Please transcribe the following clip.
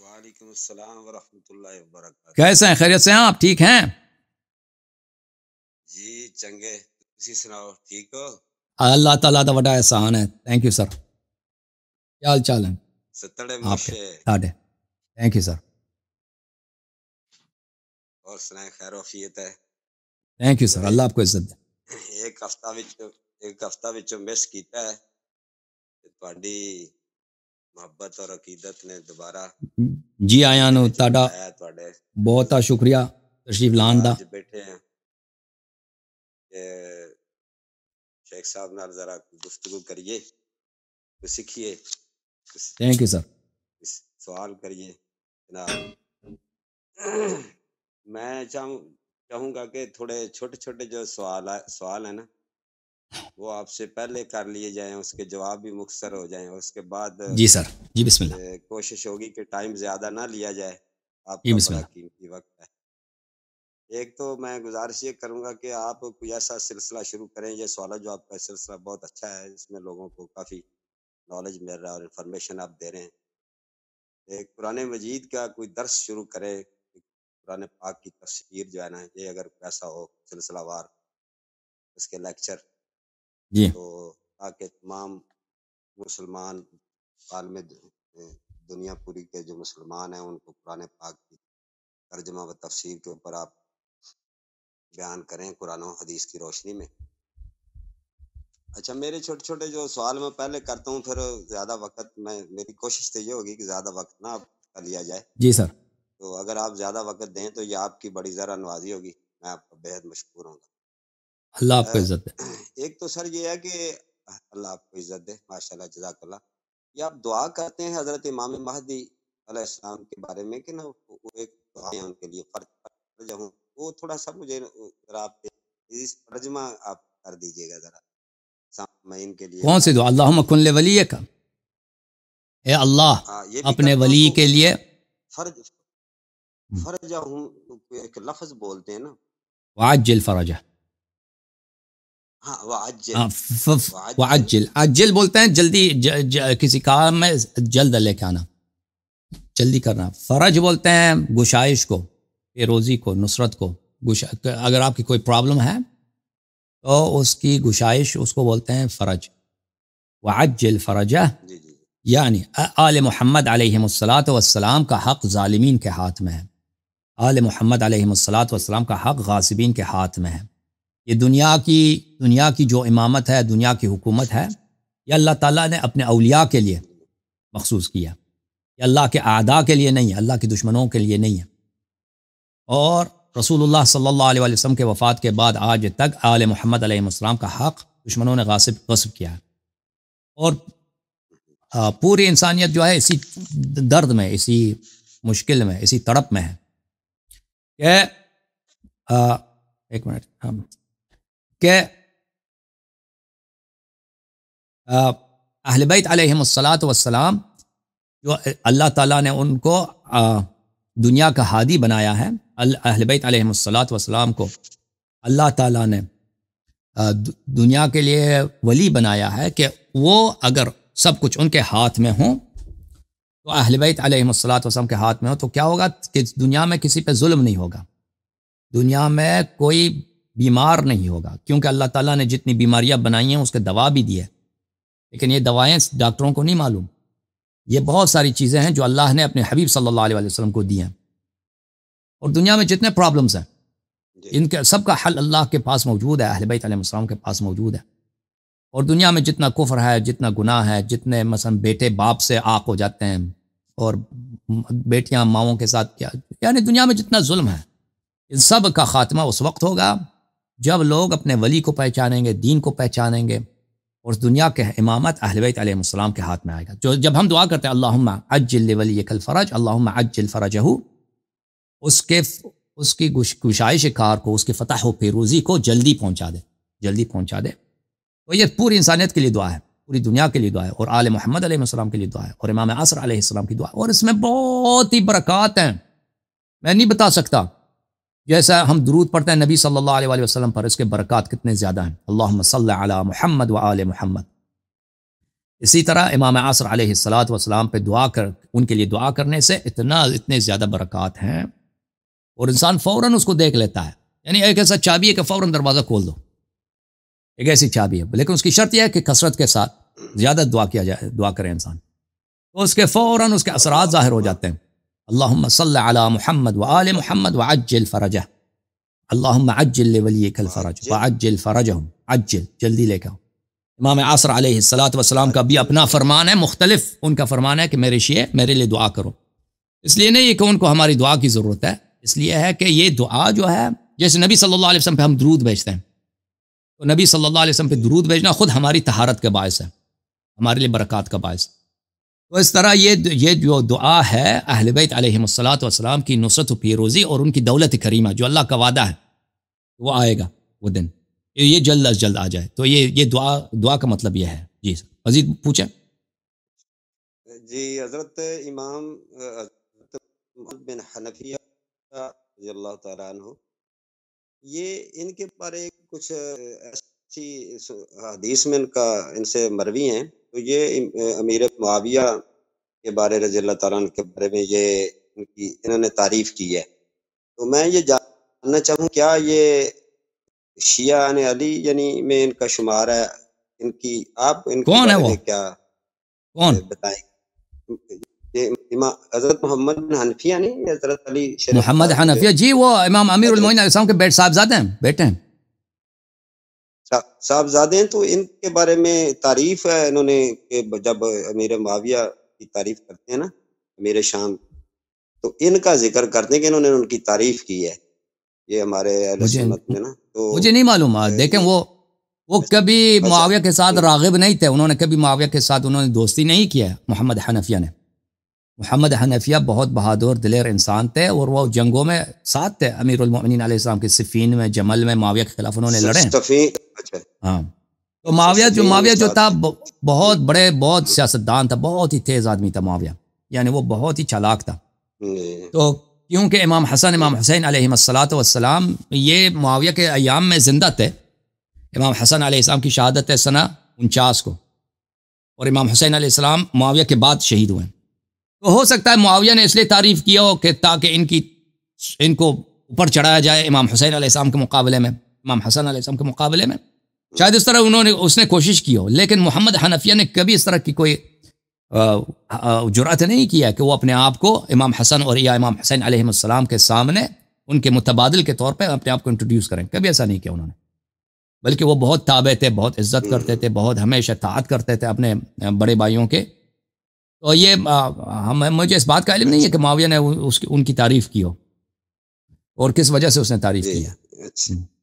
وعلیکم السلام ورحمۃ اللہ وبرکاتہ کیسے ہیں خیریت سے ہیں آپ ٹھیک ہیں جی چنگے اسی سناؤ ٹھیک ہو اللہ تعالیٰ کا بڑا احسان ہے تھینک یو سر کیا حال چال ہے ستڑے ساڈے تھینک یو سر اور سنائیں خیر وفیت ہے تھینک یو سر اللہ آپ کو عزت دے ایک ہفتہ وچ ایک ہفتہ وچ مس کیتا ہے تہاڈی محبت اور عقیدت نے دوبارہ جی آیا نو تاڈا بہت شکریہ تشریف لان دا بیٹھے ہیں شیخ صاحب نال ذرا گفتگو کریے سیکھیے تھینک یو سر سوال کریے میں چاہوں گا کہ تھوڑے چھوٹے چھوٹے جو سوال سوال ہے نا وہ آپ سے پہلے کر لیے جائیں اس کے جواب بھی مختصر ہو جائیں اس کے بعد جی سر جی بسم اللہ کوشش ہوگی کہ ٹائم زیادہ نہ لیا جائے آپ کی جی وقت ہے ایک تو میں گزارش یہ کروں گا کہ آپ کوئی ایسا سلسلہ شروع کریں یہ سوالہ آپ کا سلسلہ بہت اچھا ہے اس میں لوگوں کو کافی نالج مل رہا ہے اور انفارمیشن آپ دے رہے ہیں ایک پرانے مجید کا کوئی درس شروع کریں قرآن پاک کی تفسیر جو ہے نا یہ اگر ایسا ہو سلسلہ وار اس کے لیکچر جی۔ تو تاکہ تمام مسلمان عالم دنیا پوری کے جو مسلمان ہیں ان کو قرآن پاک کی ترجمہ و تفسیر کے اوپر آپ بیان کریں قرآن و حدیث کی روشنی میں اچھا میرے چھوٹے چھوٹے جو سوال میں پہلے کرتا ہوں پھر زیادہ وقت میں میری کوشش تو یہ ہوگی کہ زیادہ وقت نہ آپ کا لیا جائے جی سر تو اگر آپ زیادہ وقت دیں تو یہ آپ کی بڑی ذرا نوازی ہوگی میں آپ کا بے حد مشکور ہوں گا اللہ آپ کو عزت دے ایک تو سر یہ ہے کہ اللہ آپ کو عزت دے ماشاءاللہ جزاک اللہ یہ آپ دعا کرتے ہیں حضرت امام مہدی علیہ السلام کے بارے میں کہ نا وہ ایک دعا ان کے لیے فرض پڑھ وہ تھوڑا سا مجھے آپ اس ترجمہ آپ کر دیجئے گا ذرا سامعین کے لیے کون سی دعا اللہم کن لے ولی کا اے اللہ اپنے ولی کے لیے فرج فرجہ ہوں ایک لفظ بولتے ہیں نا وعجل فرجہ ہاں, ہاں، عجل بولتے ہیں جلدی کسی کام میں جلد لے کے آنا جلدی کرنا فرج بولتے ہیں گشائش کو روزی کو نصرت کو اگر آپ کی کوئی پرابلم ہے تو اس کی گشائش اس کو بولتے ہیں فرج وعجل فرج جی، جی۔ یعنی آل محمد علیہ السلاۃ والسلام کا حق ظالمین کے ہاتھ میں ہے آل محمد علیہ السلاۃ والسلام کا حق غاصبین کے ہاتھ میں ہے یہ دنیا کی دنیا کی جو امامت ہے دنیا کی حکومت ہے یہ اللہ تعالیٰ نے اپنے اولیاء کے لیے مخصوص کیا یہ اللہ کے اعداء کے لیے نہیں ہے اللہ کے دشمنوں کے لیے نہیں ہے اور رسول اللہ صلی اللہ علیہ وسلم کے وفات کے بعد آج تک آل محمد علیہ السلام کا حق دشمنوں نے غاصب غصب کیا ہے اور پوری انسانیت جو ہے اسی درد میں اسی مشکل میں اسی تڑپ میں ہے کہ ایک منٹ ہاں کہ اہل بیت علیہم السلاۃ وسلام جو اللہ تعالیٰ نے ان کو دنیا کا ہادی بنایا ہے اہل بیت السلاۃ وسلام کو اللہ تعالیٰ نے دنیا کے لیے ولی بنایا ہے کہ وہ اگر سب کچھ ان کے ہاتھ میں ہوں تو اہل بیت علیہ السلاۃ وسلم کے ہاتھ میں ہوں تو کیا ہوگا کہ دنیا میں کسی پہ ظلم نہیں ہوگا دنیا میں کوئی بیمار نہیں ہوگا کیونکہ اللہ تعالیٰ نے جتنی بیماریاں بنائی ہیں اس کے دوا بھی دیے لیکن یہ دوائیں ڈاکٹروں کو نہیں معلوم یہ بہت ساری چیزیں ہیں جو اللہ نے اپنے حبیب صلی اللہ علیہ وسلم کو دی ہیں اور دنیا میں جتنے پرابلمس ہیں جی۔ ان کے سب کا حل اللہ کے پاس موجود ہے اہل بیت علیہ السلام کے پاس موجود ہے اور دنیا میں جتنا کفر ہے جتنا گناہ ہے جتنے مثلا بیٹے باپ سے آق ہو جاتے ہیں اور بیٹیاں ماؤں کے ساتھ کیا یعنی دنیا میں جتنا ظلم ہے ان سب کا خاتمہ اس وقت ہوگا جب لوگ اپنے ولی کو پہچانیں گے دین کو پہچانیں گے اس دنیا کے امامت اہل بیت علیہ السلام کے ہاتھ میں آئے گا جو جب ہم دعا کرتے ہیں اللہ اجل ولی اللہ اللّہ فرج اس کے اس کی گشائش کار کو اس کی فتح و پیروزی کو جلدی پہنچا دے جلدی پہنچا دے تو یہ پوری انسانیت کے لیے دعا ہے پوری دنیا کے لیے دعا ہے اور آل محمد علیہ السلام کے لیے دعا ہے اور امام عصر علیہ السلام کی دعا ہے اور اس میں بہت ہی برکات ہیں میں نہیں بتا سکتا جیسا ہم درود پڑھتے ہیں نبی صلی اللہ علیہ وسلم پر اس کے برکات کتنے زیادہ ہیں اللہ صلی علی محمد و آل محمد اسی طرح امام عصر علیہ السلاۃ وسلام پہ دعا کر ان کے لیے دعا کرنے سے اتنا اتنے زیادہ برکات ہیں اور انسان فوراً اس کو دیکھ لیتا ہے یعنی ایک ایسا چابی ہے کہ فوراً دروازہ کھول دو ایک ایسی چابی ہے لیکن اس کی شرط یہ ہے کہ کثرت کے ساتھ زیادہ دعا کیا جائے دعا کرے انسان تو اس کے فوراً اس کے اثرات ظاہر ہو جاتے ہیں اللہ علام فرج عجل جلدی لے کے عاصر علیہ السلاۃ وسلام کا بھی اپنا فرمان ہے مختلف ان کا فرمان ہے کہ میرے شیئے میرے لیے دعا کرو اس لیے نہیں کہ ان کو ہماری دعا کی ضرورت ہے اس لیے ہے کہ یہ دعا جو ہے جیسے نبی صلی اللہ علیہ وسلم پہ ہم درود بھیجتے ہیں تو نبی صلی اللہ علیہ وسلم پہ درود بھیجنا خود ہماری تہارت کے باعث ہے ہمارے لیے برکات کا باعث ہے تو اس طرح یہ یہ جو دعا ہے اہل بیت علیہ والسلام کی نصرت و پیروزی اور ان کی دولت کریمہ جو اللہ کا وعدہ ہے وہ آئے گا وہ دن یہ جلد از جلد آ جائے تو یہ یہ دعا دعا کا مطلب یہ ہے جی مزید پوچھیں جی حضرت امام بن حنفیہ رضی اللہ تعالیٰ عنہ یہ ان کے کچھ حدیث میں ان کا ان سے مروی ہیں تو یہ امیر معاویہ کے بارے رضی اللہ تعالیٰ کے بارے میں یہ ان کی انہوں نے تعریف کی ہے تو میں یہ جاننا چاہوں کیا یہ شیعہ نے علی یعنی میں ان کا شمار ہے ان کی آپ ان وہ کیا کون بتائیں حضرت محمد حنفیہ نہیں حضرت علی محمد حنفیہ جی وہ امام امیر المعین علیہ السلام کے صاحب جاتے ہیں بیٹے ہیں صاحبزادے ہیں تو ان کے بارے میں تعریف ہے انہوں نے کہ جب امیر معاویہ کی تعریف کرتے ہیں نا امیر شام تو ان کا ذکر کرتے ہیں کہ انہوں نے ان کی تعریف کی ہے یہ ہمارے اہل سنت میں نا تو مجھے نہیں معلوم دیکھیں وہ وہ کبھی معاویہ کے ساتھ راغب نہیں تھے انہوں نے کبھی معاویہ کے ساتھ انہوں نے دوستی نہیں کیا محمد حنفیہ نے محمد حنفیہ بہت بہادر دلیر انسان تھے اور وہ جنگوں میں ساتھ تھے امیر المؤمنین علیہ السلام کے صفین میں جمل میں معاویہ کے خلاف انہوں نے لڑے ہاں تو معاویہ جو معاویہ جو تھا بہت بڑے بہت سیاستدان تھا بہت ہی تیز آدمی تھا معاویہ یعنی وہ بہت ہی چالاک تھا جی۔ تو کیونکہ امام حسن امام حسین علیہ السلاۃ والسلام یہ معاویہ کے ایام میں زندہ تھے امام حسن علیہ السلام کی شہادت ہے ثنا انچاس کو اور امام حسین علیہ السلام معاویہ کے بعد شہید ہوئے تو ہو سکتا ہے معاویہ نے اس لیے تعریف کیا ہو کہ تاکہ ان کی ان کو اوپر چڑھایا جائے امام حسین علیہ السلام کے مقابلے میں امام حسن علیہ السلام کے مقابلے میں شاید اس طرح انہوں نے اس نے کوشش کی ہو لیکن محمد حنفیہ نے کبھی اس طرح کی کوئی جرات نہیں کیا کہ وہ اپنے آپ کو امام حسن اور یا امام حسین علیہ السلام کے سامنے ان کے متبادل کے طور پہ اپنے آپ کو انٹروڈیوس کریں کبھی ایسا نہیں کیا انہوں نے بلکہ وہ بہت تابع تھے بہت عزت کرتے تھے بہت ہمیشہ تعات کرتے تھے اپنے بڑے بھائیوں کے تو یہ مجھے اس بات کا علم نہیں ہے کہ معاویہ نے اس کی ان کی تعریف کی ہو اور کس وجہ سے اس نے تعریف جی، کیا اچھا۔